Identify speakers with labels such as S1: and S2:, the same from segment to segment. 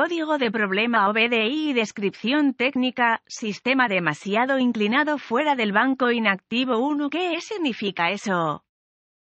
S1: Código de problema OBDI y descripción técnica, sistema demasiado inclinado fuera del banco inactivo 1. ¿Qué significa eso?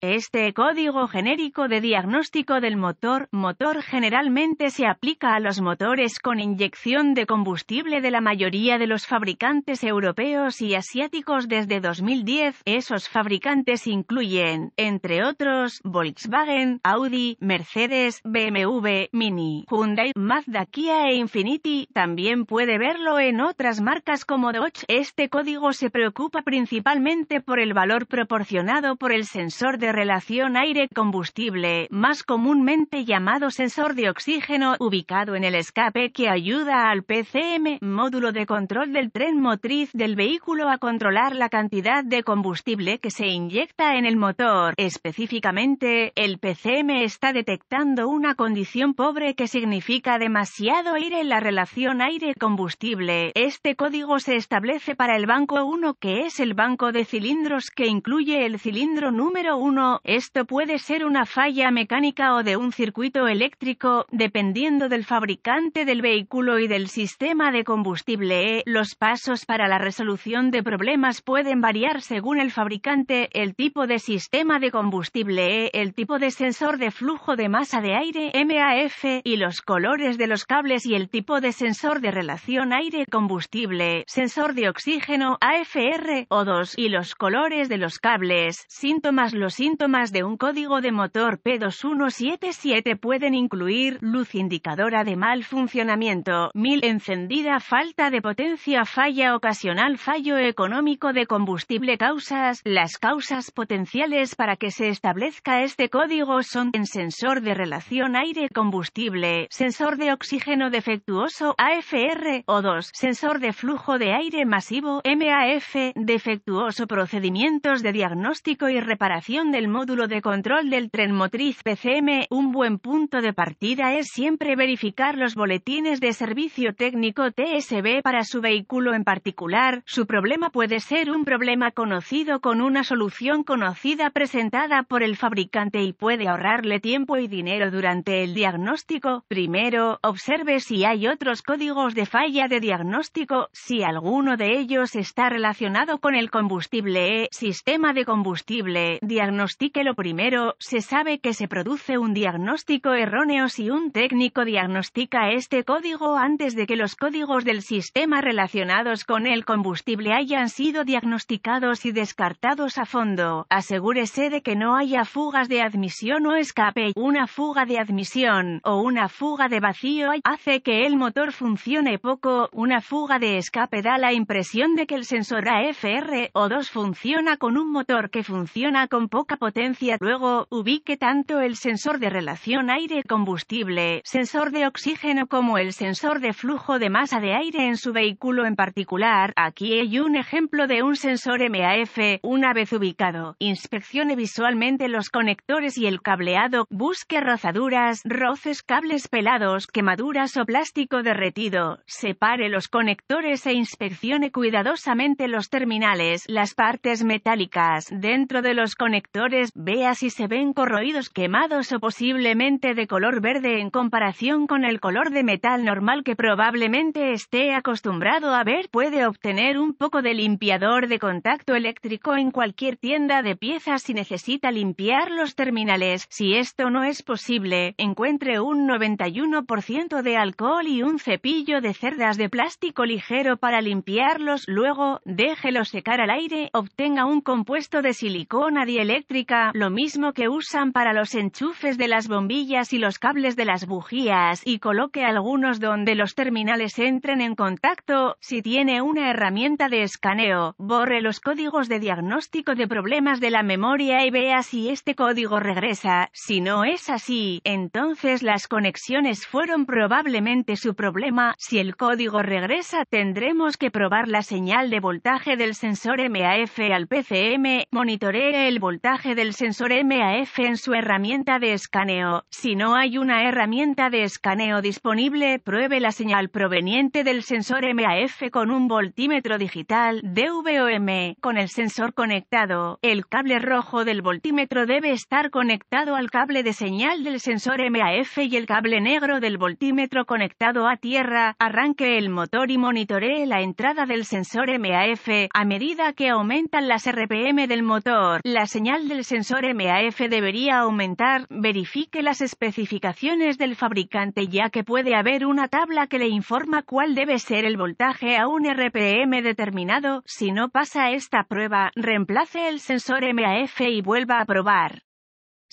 S1: Este código genérico de diagnóstico del motor motor generalmente se aplica a los motores con inyección de combustible de la mayoría de los fabricantes europeos y asiáticos desde 2010. Esos fabricantes incluyen, entre otros, Volkswagen, Audi, Mercedes, BMW, Mini, Hyundai, Mazda, Kia e Infiniti. También puede verlo en otras marcas como Dodge. Este código se preocupa principalmente por el valor proporcionado por el sensor de relación aire-combustible, más comúnmente llamado sensor de oxígeno, ubicado en el escape que ayuda al PCM, módulo de control del tren motriz del vehículo a controlar la cantidad de combustible que se inyecta en el motor. Específicamente, el PCM está detectando una condición pobre que significa demasiado aire en la relación aire-combustible. Este código se establece para el banco 1 que es el banco de cilindros que incluye el cilindro número 1 esto puede ser una falla mecánica o de un circuito eléctrico, dependiendo del fabricante del vehículo y del sistema de combustible. E, los pasos para la resolución de problemas pueden variar según el fabricante, el tipo de sistema de combustible, e, el tipo de sensor de flujo de masa de aire, MAF, y los colores de los cables y el tipo de sensor de relación aire-combustible, sensor de oxígeno, AFR, O2, y los colores de los cables. Síntomas Los síntomas más de un código de motor P2177 pueden incluir luz indicadora de mal funcionamiento, mil encendida, falta de potencia, falla ocasional, fallo económico de combustible. Causas Las causas potenciales para que se establezca este código son en sensor de relación aire-combustible, sensor de oxígeno defectuoso AFR O2, sensor de flujo de aire masivo MAF defectuoso, procedimientos de diagnóstico y reparación el módulo de control del tren motriz PCM, un buen punto de partida es siempre verificar los boletines de servicio técnico TSB para su vehículo en particular. Su problema puede ser un problema conocido con una solución conocida presentada por el fabricante y puede ahorrarle tiempo y dinero durante el diagnóstico. Primero, observe si hay otros códigos de falla de diagnóstico, si alguno de ellos está relacionado con el combustible E, sistema de combustible, diagnóstico diagnostique lo primero, se sabe que se produce un diagnóstico erróneo si un técnico diagnostica este código antes de que los códigos del sistema relacionados con el combustible hayan sido diagnosticados y descartados a fondo. Asegúrese de que no haya fugas de admisión o escape. Una fuga de admisión o una fuga de vacío hace que el motor funcione poco. Una fuga de escape da la impresión de que el sensor AFR o 2 funciona con un motor que funciona con poca potencia. Luego, ubique tanto el sensor de relación aire-combustible, sensor de oxígeno como el sensor de flujo de masa de aire en su vehículo en particular. Aquí hay un ejemplo de un sensor MAF. Una vez ubicado, inspeccione visualmente los conectores y el cableado. Busque rozaduras, roces, cables pelados, quemaduras o plástico derretido. Separe los conectores e inspeccione cuidadosamente los terminales, las partes metálicas dentro de los conectores vea si se ven corroídos, quemados o posiblemente de color verde en comparación con el color de metal normal que probablemente esté acostumbrado a ver. Puede obtener un poco de limpiador de contacto eléctrico en cualquier tienda de piezas si necesita limpiar los terminales. Si esto no es posible, encuentre un 91% de alcohol y un cepillo de cerdas de plástico ligero para limpiarlos. Luego, déjelo secar al aire, obtenga un compuesto de silicona dieléctrica lo mismo que usan para los enchufes de las bombillas y los cables de las bujías, y coloque algunos donde los terminales entren en contacto. Si tiene una herramienta de escaneo, borre los códigos de diagnóstico de problemas de la memoria y vea si este código regresa. Si no es así, entonces las conexiones fueron probablemente su problema. Si el código regresa, tendremos que probar la señal de voltaje del sensor MAF al PCM, monitoree el voltaje del sensor MAF en su herramienta de escaneo. Si no hay una herramienta de escaneo disponible, pruebe la señal proveniente del sensor MAF con un voltímetro digital DVOM con el sensor conectado. El cable rojo del voltímetro debe estar conectado al cable de señal del sensor MAF y el cable negro del voltímetro conectado a tierra. Arranque el motor y monitoree la entrada del sensor MAF a medida que aumentan las RPM del motor. La señal de el sensor MAF debería aumentar, verifique las especificaciones del fabricante ya que puede haber una tabla que le informa cuál debe ser el voltaje a un RPM determinado, si no pasa esta prueba, reemplace el sensor MAF y vuelva a probar.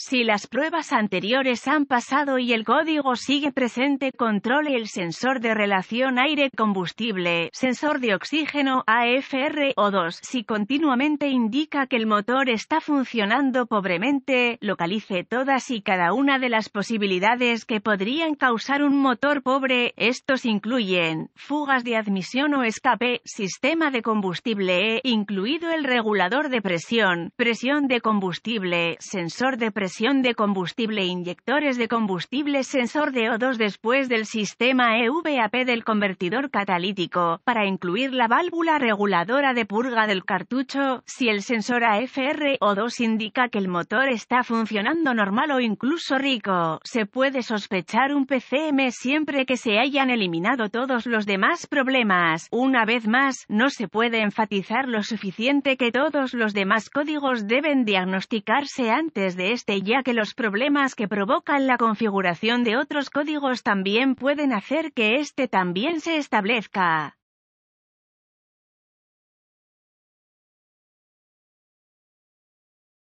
S1: Si las pruebas anteriores han pasado y el código sigue presente, controle el sensor de relación aire-combustible, sensor de oxígeno AFR O2. Si continuamente indica que el motor está funcionando pobremente, localice todas y cada una de las posibilidades que podrían causar un motor pobre. Estos incluyen fugas de admisión o escape, sistema de combustible E, incluido el regulador de presión, presión de combustible, sensor de presión de combustible, inyectores de combustible, sensor de O2 después del sistema EVAP del convertidor catalítico, para incluir la válvula reguladora de purga del cartucho, si el sensor AFR-O2 indica que el motor está funcionando normal o incluso rico, se puede sospechar un PCM siempre que se hayan eliminado todos los demás problemas. Una vez más, no se puede enfatizar lo suficiente que todos los demás códigos deben diagnosticarse antes de este ya que los problemas que provocan la configuración de otros códigos también pueden hacer que este también se establezca.